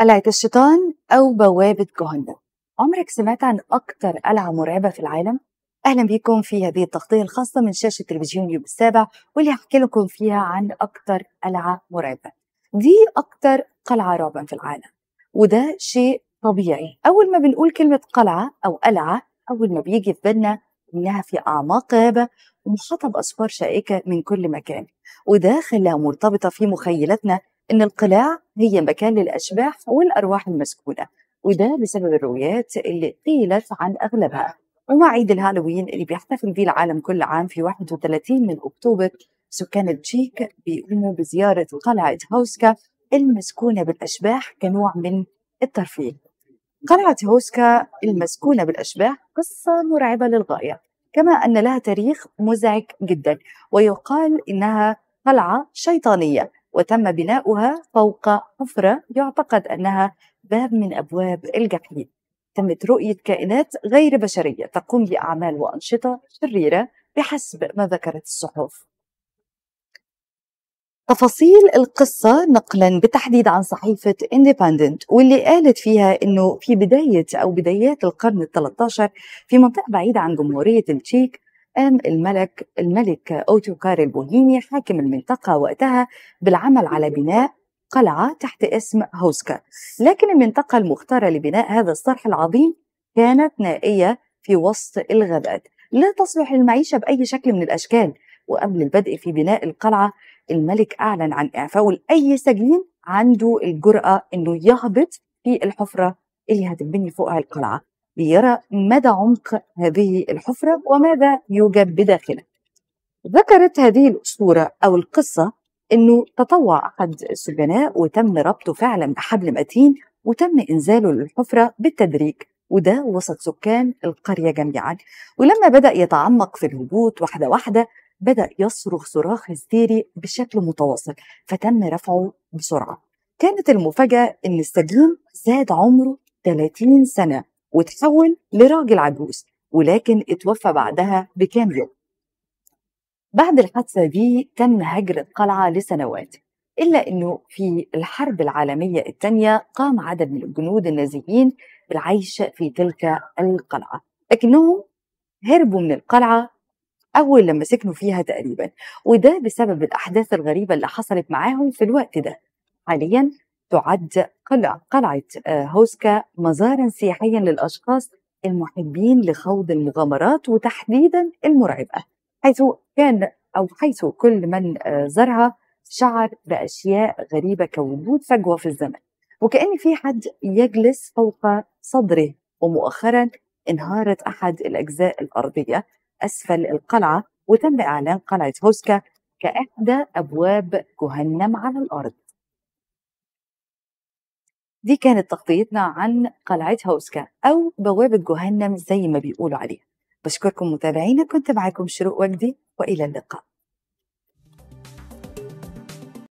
قلعة الشيطان أو بوابة جهنم عمرك سمعت عن أكتر قلعة مرعبة في العالم؟ أهلا بيكم في هذه التغطية الخاصة من شاشة تلفزيون يوم السابع واللي هحكي لكم فيها عن أكتر قلعة مرعبة دي أكتر قلعة رعبا في العالم وده شيء طبيعي أول ما بنقول كلمة قلعة أو قلعة أول ما بيجي في بالنا إنها في أعماق غابة ومحاطة بأسوار شائكة من كل مكان وده خلاها مرتبطة في مخيلتنا ان القلاع هي مكان للاشباح والارواح المسكونه وده بسبب الروايات اللي قيلت عن اغلبها ومع عيد الهالوين اللي بيحتفل به العالم كل عام في 31 من اكتوبر سكان التشيك بيقوموا بزياره قلعه هوسكا المسكونه بالاشباح كنوع من الترفيه. قلعه هوسكا المسكونه بالاشباح قصه مرعبه للغايه، كما ان لها تاريخ مزعج جدا ويقال انها قلعه شيطانيه وتم بناؤها فوق حفرة يعتقد أنها باب من أبواب الجحيم تمت رؤية كائنات غير بشرية تقوم بأعمال وأنشطة شريرة بحسب ما ذكرت الصحف تفاصيل القصة نقلا بالتحديد عن صحيفة اندبندنت واللي قالت فيها انه في بداية او بدايات القرن ال 13 في منطقة بعيدة عن جمهورية التشيك قام الملك الملك أوتوكار البوهيمي حاكم المنطقة وقتها بالعمل على بناء قلعة تحت اسم هوسكا لكن المنطقة المختارة لبناء هذا الصرح العظيم كانت نائية في وسط الغابات لا تصلح للمعيشة بأي شكل من الأشكال وقبل البدء في بناء القلعة الملك أعلن عن إعفائه لأي سجين عنده الجرأة إنه يهبط في الحفرة اللي هتبني فوقها القلعة ليرى مدى عمق هذه الحفرة وماذا يوجد بداخلها ذكرت هذه الأسطورة أو القصة أنه تطوع أحد السجناء وتم ربطه فعلا بحبل متين وتم إنزاله للحفرة بالتدريج وده وسط سكان القرية جميعا ولما بدأ يتعمق في الهبوط واحدة واحدة بدأ يصرخ صراخ هستيري بشكل متواصل فتم رفعه بسرعة كانت المفاجأة أن السجين زاد عمره 30 سنة وتحول لراجل عجوز ولكن اتوفى بعدها بكام يوم بعد الحادثة دي تم هجر القلعة لسنوات إلا أنه في الحرب العالمية الثانية قام عدد من الجنود النازيين بالعيش في تلك القلعة لكنهم هربوا من القلعة أول لما سكنوا فيها تقريبا وده بسبب الأحداث الغريبة اللي حصلت معاهم في الوقت ده حاليا تعد قلعة قلعة آه، هوسكا مزارا سياحيا للأشخاص المحبين لخوض المغامرات وتحديدا المرعبة حيث كان أو حيث كل من آه، زارها شعر بأشياء غريبة كوجود فجوة في الزمن وكأن في حد يجلس فوق صدره ومؤخرا انهارت أحد الأجزاء الأرضية أسفل القلعة وتم إعلان قلعة هوسكا كإحدى أبواب جهنم على الأرض دي كانت تغطيتنا عن قلعة هوسكا أو بوابة جهنم زي ما بيقولوا عليها بشكركم متابعينا كنت معاكم شروق وجدي وإلى اللقاء